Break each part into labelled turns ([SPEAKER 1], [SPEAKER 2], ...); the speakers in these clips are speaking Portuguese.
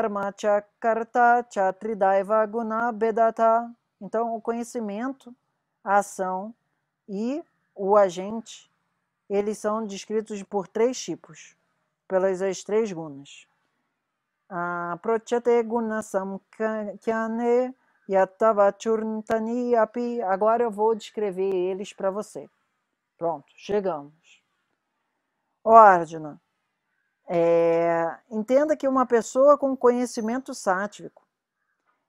[SPEAKER 1] karta, kartacha tridaiva guna bedata. Então, o conhecimento, a ação e o agente, eles são descritos por três tipos, pelas as três gunas. Prochate guna samkyane yatavachurntani api. Agora eu vou descrever eles para você. Pronto, chegamos. Ó, Arjuna, é, entenda que uma pessoa com conhecimento sátivico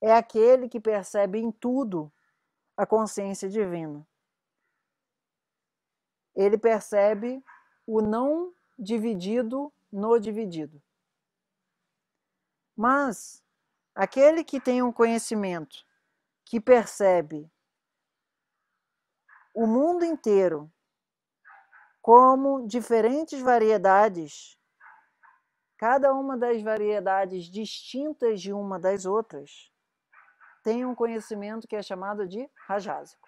[SPEAKER 1] é aquele que percebe em tudo a consciência divina. Ele percebe o não dividido no dividido. Mas aquele que tem um conhecimento que percebe o mundo inteiro como diferentes variedades Cada uma das variedades distintas de uma das outras tem um conhecimento que é chamado de rajásico.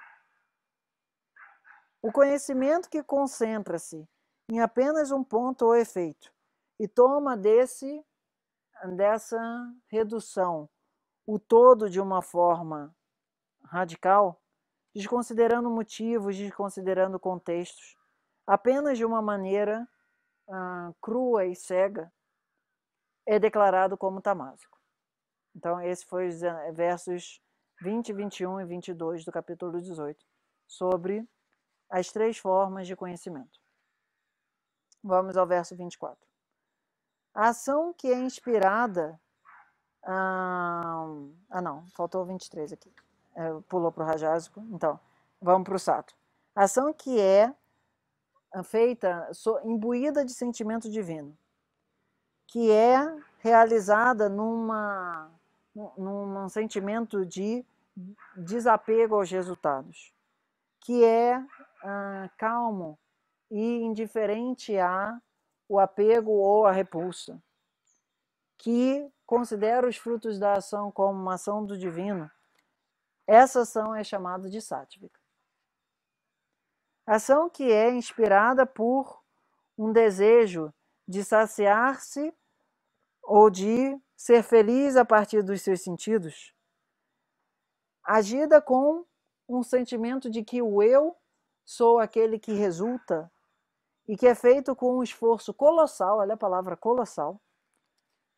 [SPEAKER 1] O conhecimento que concentra-se em apenas um ponto ou efeito e toma desse dessa redução o todo de uma forma radical, desconsiderando motivos, desconsiderando contextos, apenas de uma maneira ah, crua e cega, é declarado como tamásico. Então, esse foi os versos 20, 21 e 22 do capítulo 18, sobre as três formas de conhecimento. Vamos ao verso 24. A ação que é inspirada. Ah, não, faltou 23 aqui. É, pulou para o rajásico. Então, vamos para o sato. A ação que é ah, feita, imbuída de sentimento divino que é realizada numa, num sentimento de desapego aos resultados, que é ah, calmo e indiferente a o apego ou a repulsa, que considera os frutos da ação como uma ação do divino, essa ação é chamada de sátvica. Ação que é inspirada por um desejo de saciar-se ou de ser feliz a partir dos seus sentidos, agida com um sentimento de que o eu sou aquele que resulta e que é feito com um esforço colossal, olha a palavra colossal,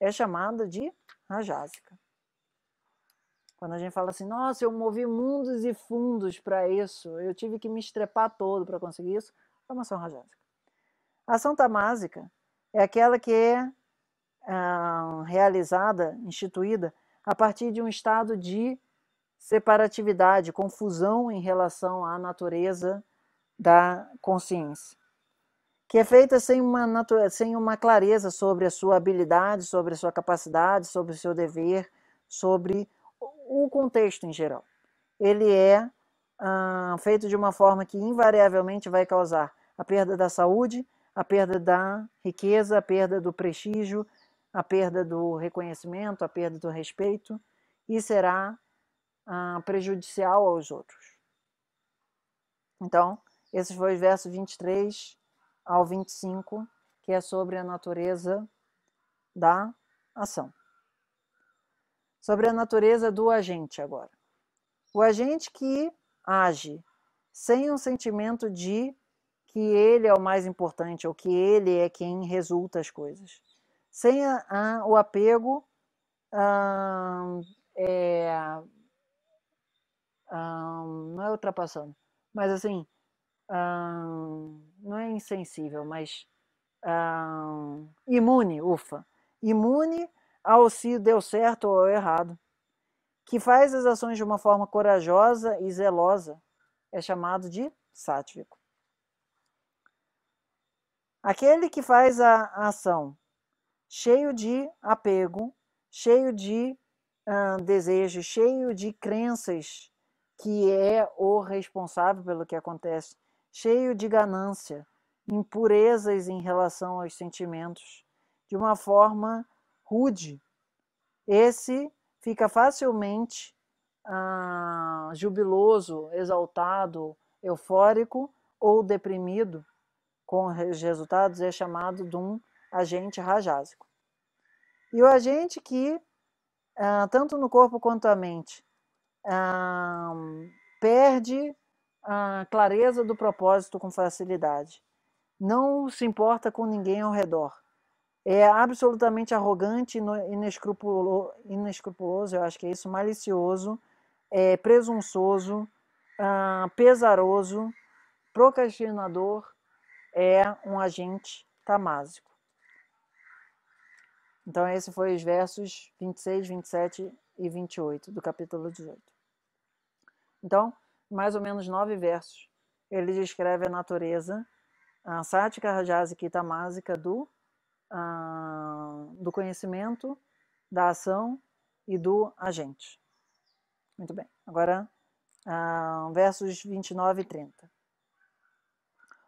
[SPEAKER 1] é chamada de rajásica. Quando a gente fala assim, nossa, eu movi mundos e fundos para isso, eu tive que me estrepar todo para conseguir isso, é uma ação rajásica. A ação tamásica é aquela que é ah, realizada, instituída, a partir de um estado de separatividade, confusão em relação à natureza da consciência, que é feita sem uma, sem uma clareza sobre a sua habilidade, sobre a sua capacidade, sobre o seu dever, sobre o contexto em geral. Ele é ah, feito de uma forma que invariavelmente vai causar a perda da saúde, a perda da riqueza, a perda do prestígio, a perda do reconhecimento, a perda do respeito e será ah, prejudicial aos outros. Então, esses foram os versos 23 ao 25, que é sobre a natureza da ação. Sobre a natureza do agente agora. O agente que age sem um sentimento de que ele é o mais importante ou que ele é quem resulta as coisas sem a, a, o apego a, é, não é ultrapassando, mas assim não é insensível, mas imune, ufa, imune ao se deu certo ou errado, que faz as ações de uma forma corajosa e zelosa, é chamado de sátvico. Aquele que faz a ação cheio de apego, cheio de desejo, cheio de crenças, que é o responsável pelo que acontece, cheio de ganância, impurezas em relação aos sentimentos, de uma forma rude. Esse fica facilmente jubiloso, exaltado, eufórico ou deprimido, com os resultados, é chamado de um agente rajásico. E o agente que, ah, tanto no corpo quanto a mente, ah, perde a clareza do propósito com facilidade. Não se importa com ninguém ao redor. É absolutamente arrogante, inescrupulo, inescrupuloso, eu acho que é isso, malicioso, é, presunçoso, ah, pesaroso, procrastinador, é um agente tamásico. Então, esse foi os versos 26, 27 e 28 do capítulo 18. Então, mais ou menos nove versos, ele descreve a natureza, a sática rajásica e tamásica do, a, ah, do conhecimento, da ação e do agente. Muito bem, agora a, ah, versos 29 e 30.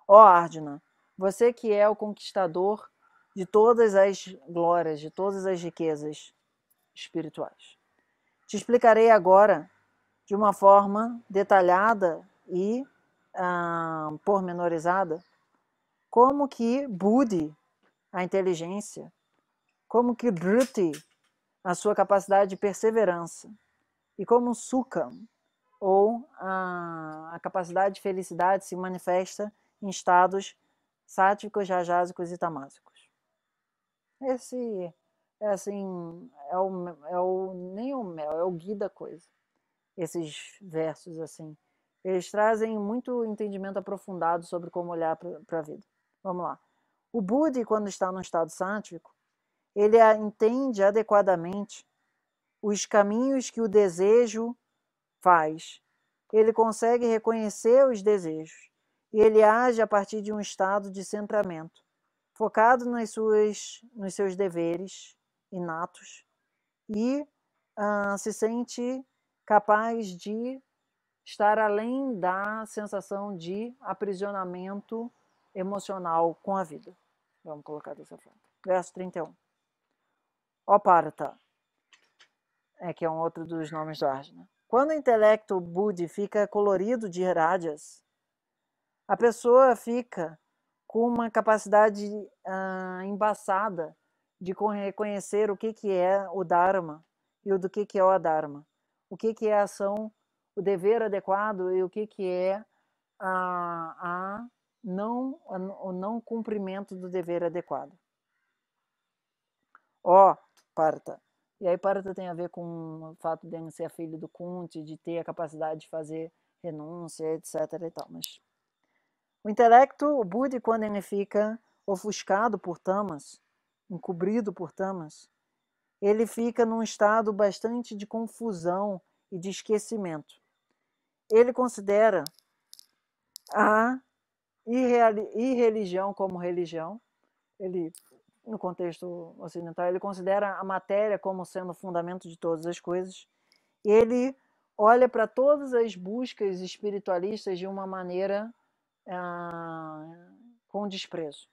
[SPEAKER 1] Ó Ardina, você que é o conquistador de todas as glórias, de todas as riquezas espirituais. Te explicarei agora de uma forma detalhada e ah, pormenorizada como que Budi, a inteligência, como que Bruti, a sua capacidade de perseverança, e como Sukham, ou a, a, capacidade de felicidade se manifesta em estados sáttvicos, rajásicos e tamásicos. Esse, é assim, é o, é o, nem o mel, é o guia da coisa. Esses versos, assim. Eles trazem muito entendimento aprofundado sobre como olhar para a vida. Vamos lá. O Buda, quando está num estado sátvico, ele entende adequadamente os caminhos que o desejo faz. Ele consegue reconhecer os desejos e ele age a partir de um estado de centramento focado nas suas, nos seus deveres inatos e uh, se sente capaz de estar além da sensação de aprisionamento emocional com a vida. Vamos colocar dessa forma. Verso 31. Oparta, é que é um outro dos nomes do Arjuna. Quando o intelecto Budi fica colorido de rajas, a pessoa fica com uma capacidade ah, embaçada de reconhecer o que, que é o Dharma e o do que, que é o Adharma. O que, que é a ação, o dever adequado e o que, que é a, a não, a, o não cumprimento do dever adequado. Ó, oh, Parta. E aí Parta tem a ver com o fato de ser filho do Kunti, de ter a capacidade de fazer renúncia, etc. E tal, mas o intelecto o Budi, quando ele fica ofuscado por tamas, encobrido por tamas, ele fica num estado bastante de confusão e de esquecimento. Ele considera a irreligião como religião. Ele, no contexto ocidental, ele considera a matéria como sendo o fundamento de todas as coisas. Ele olha para todas as buscas espiritualistas de uma maneira ah, com desprezo.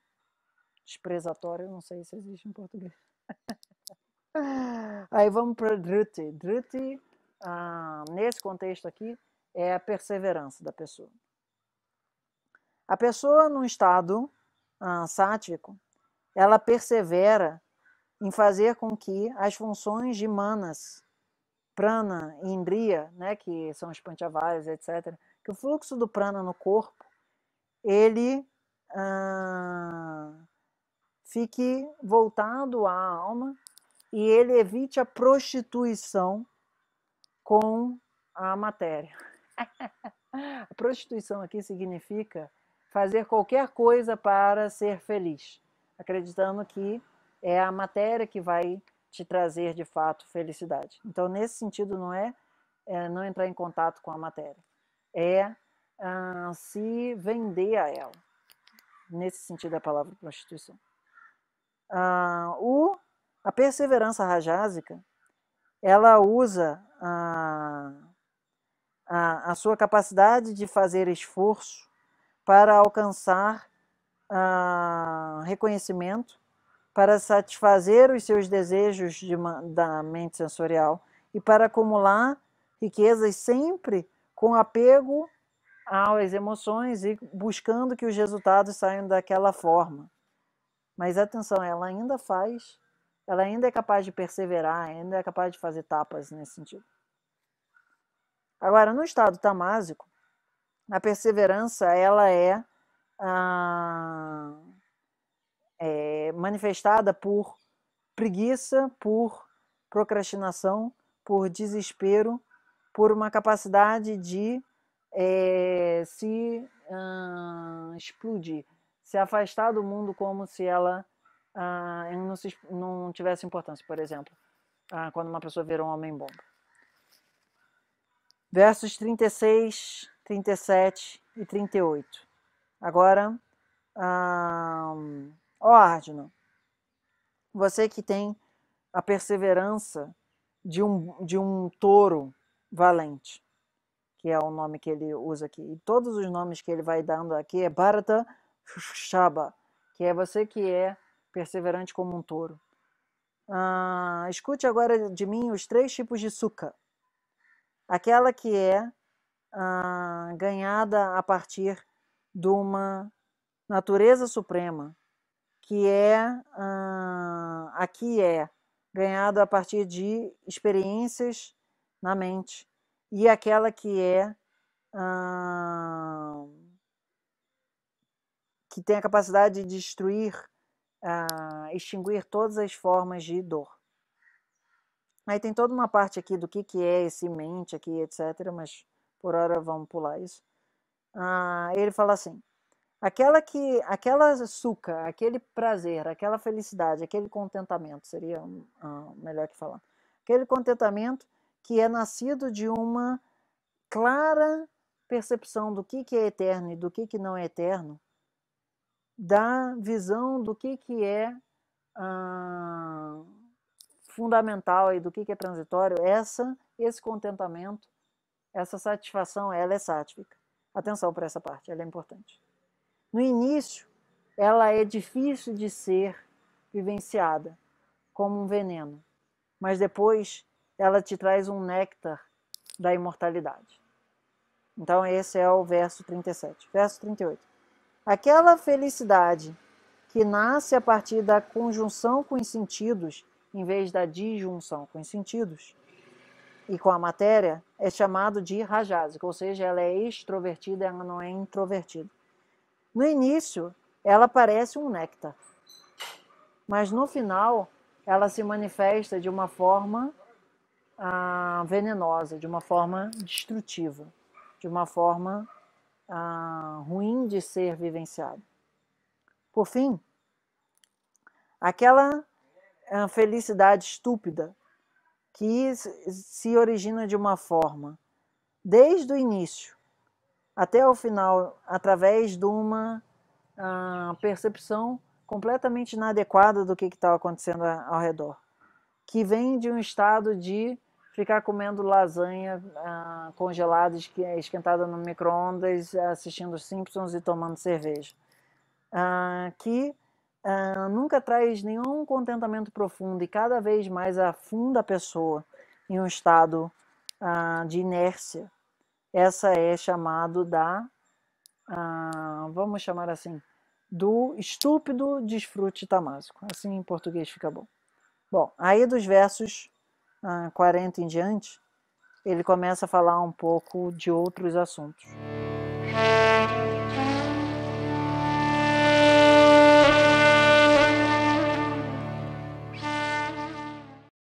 [SPEAKER 1] Desprezatório, não sei se existe em português. Aí vamos para druti. Druti, ah, nesse contexto aqui, é a perseverança da pessoa. A pessoa, num estado ah, ela persevera em fazer com que as funções de manas, prana e indria, né, que são os panchavaras, etc., que o fluxo do prana no corpo ele ah, fique voltado à alma e ele evite a prostituição com a matéria. a prostituição aqui significa fazer qualquer coisa para ser feliz, acreditando que é a matéria que vai te trazer de fato felicidade. Então, nesse sentido, não é, é não entrar em contato com a matéria, é ah, se vender a ela. Nesse sentido da a palavra prostituição. Ah, o, a perseverança rajásica, ela usa a, ah, a, a, sua capacidade de fazer esforço para alcançar reconhecimento, para satisfazer os seus desejos de, da mente sensorial e para acumular riquezas sempre com apego às emoções e buscando que os resultados saiam daquela forma. Mas atenção, ela ainda faz, ela ainda é capaz de perseverar, ainda é capaz de fazer tapas nesse sentido. Agora, no estado tamásico, a perseverança ela é, ah, é manifestada por preguiça, por procrastinação, por desespero, por uma capacidade de é, se ah, explodir, se afastar do mundo como se ela ah, não, se, não, tivesse importância, por exemplo, ah, quando uma pessoa vira um homem-bomba. Versos 36, 37 e 38. Agora, ó Arjuna, você que tem a perseverança de um, de um touro valente, que é o nome que ele usa aqui. E todos os nomes que ele vai dando aqui é Bharata Shaba, que é você que é perseverante como um touro. Ah, escute agora de mim os três tipos de suka. Aquela que é ah, ganhada a partir de uma natureza suprema, que é ah, aqui é ganhada a partir de experiências na mente e aquela que é hum, que tem a capacidade de destruir, uh, extinguir todas as formas de dor. Aí tem toda uma parte aqui do que, que é esse mente aqui, etc., mas por hora vamos pular isso. Uh, ele fala assim, aquela que, aquela suca, aquele prazer, aquela felicidade, aquele contentamento, seria uh, melhor que falar, aquele contentamento que é nascido de uma clara percepção do que, que é eterno e do que, que não é eterno, da visão do que, que é ah, fundamental e do que, que é transitório, essa, esse contentamento, essa satisfação, ela é sátvica. Atenção para essa parte, ela é importante. No início, ela é difícil de ser vivenciada como um veneno, mas depois ela te traz um néctar da imortalidade. Então, esse é o verso 37. Verso 38. Aquela felicidade que nasce a partir da conjunção com os sentidos, em vez da disjunção com os sentidos, e com a matéria, é chamado de rajásica, ou seja, ela é extrovertida, ela não é introvertida. No início, ela parece um néctar, mas no final, ela se manifesta de uma forma ah, venenosa, de uma forma destrutiva, de uma forma ah, ruim de ser vivenciado. Por fim, aquela ah, felicidade estúpida que se origina de uma forma, desde o início até o final, através de uma percepção completamente inadequada do que está acontecendo ao redor, que vem de um estado de ficar comendo lasanha ah, congelada, esquentada no micro-ondas, assistindo Simpsons e tomando cerveja. Ah, que ah, nunca traz nenhum contentamento profundo e cada vez mais afunda a pessoa em um estado ah, de inércia. Essa é chamado da, vamos chamar assim, do estúpido desfrute tamásico. Assim em português fica bom. Bom, aí dos versos 40 ah, em diante, ele começa a falar um pouco de outros assuntos.